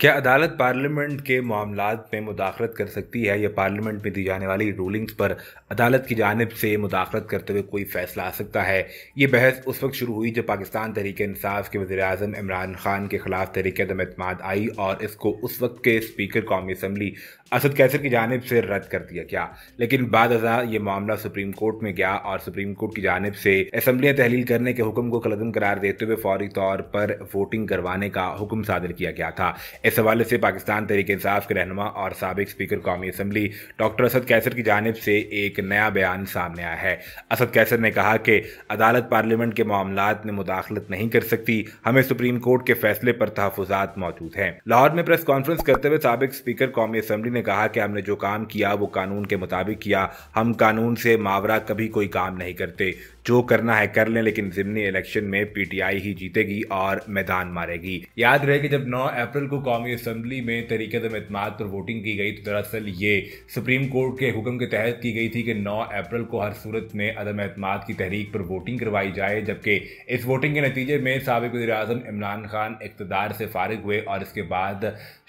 क्या अदालत पार्लियामेंट के मामला में मुदाखलत कर सकती है या पार्लियामेंट में दी जाने वाली रूलिंग्स पर अदालत की जानब से मुदाखलत करते हुए कोई फैसला आ सकता है ये बहस उस वक्त शुरू हुई जब पाकिस्तान तहरीक इंसाफ के वजे अजम इमरान खान के खिलाफ तहरीक अदम अतमाद आई और इसको उस वक्त के स्पीकर कौमी असम्बली असद कैसर की जानब से रद्द कर दिया गया लेकिन बाद ये मामला सुप्रीम कोर्ट में गया और सुप्रीम कोर्ट की जानब से असम्बलियाँ तहलील करने के हुक्म को कलदम करार देते हुए फौरी तौर पर वोटिंग करवाने का हुक्म सादर किया गया था इस हवाले से पाकिस्तान तहरीक इंसाफ के रहनमा और सबक स्पीकर कौमी असम्बली डॉक्टर असद कैसर की जानब से एक नया बयान सामने आया है असद कैसर ने कहा कि अदालत पार्लियामेंट के मामला में मुदाखलत नहीं कर सकती हमें सुप्रीम कोर्ट के फैसले पर तहफात मौजूद हैं लाहौर में प्रेस कॉन्फ्रेंस करते हुए सबक स्पीकर कौमी असम्बली ने कहा कि हमने जो काम किया वो कानून के मुताबिक किया हम कानून से मावरा कभी कोई काम नहीं करते जो करना है कर लें लेकिन जिमनी इलेक्शन में पीटीआई ही जीतेगी और मैदान मारेगी याद रहे कि जब 9 अप्रैल को कौमी असम्बली में तरीके इतमाद पर वोटिंग की गई तो दरअसल ये सुप्रीम कोर्ट के हुक्म के तहत की गई थी कि 9 अप्रैल को हर सूरत में अदम अतमाद की तहरीक पर वोटिंग करवाई जाए जबकि इस वोटिंग के नतीजे में सबक वजी अजम इमरान खान इकतदार से फारग हुए और इसके बाद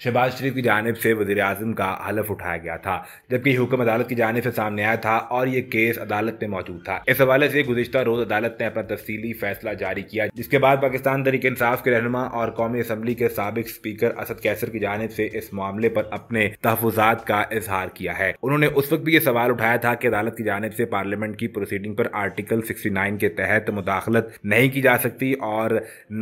शहबाज शरीफ की जानब से वजी अजम का हलफ उठाया गया था जबकि हुक्म अदालत की जानब से सामने आया था और ये केस अदालत में मौजूद था इस हवाले से गुजशत रोज अदालत ने अपना तफसीली फैसला जारी किया जिसके बाद पाकिस्तान तरीके इंसाफ के रहनमा और कौमी असम्बली के सबक स्पीकर असद कैसर की जानब से इस मामले पर अपने तहफात का इजहार किया है उन्होंने उस वक्त भी ये सवाल उठाया था कि अदालत की जानब से पार्लियामेंट की प्रोसीडिंग पर आर्टिकल सिक्सटी नाइन के तहत मुदाखलत नहीं की जा सकती और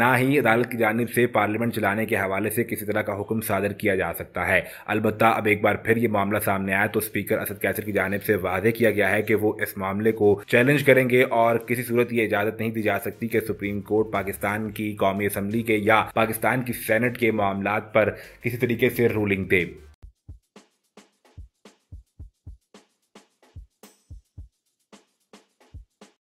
ना ही अदालत की जानब से पार्लियामेंट चलाने के हवाले से किसी तरह का हुक्म सादर किया जा सकता है अलबत् अब एक बार फिर ये मामला सामने आया तो स्पीकर असद कैसर की जानब से वादे किया गया है कि वो इस मामले को चैलेंज करेंगे और किसी सूरत ये इजाजत नहीं दी जा सकती कि सुप्रीम कोर्ट पाकिस्तान की कौमी असम्बली के या पाकिस्तान की सेनेट के मामला पर किसी तरीके से रूलिंग दे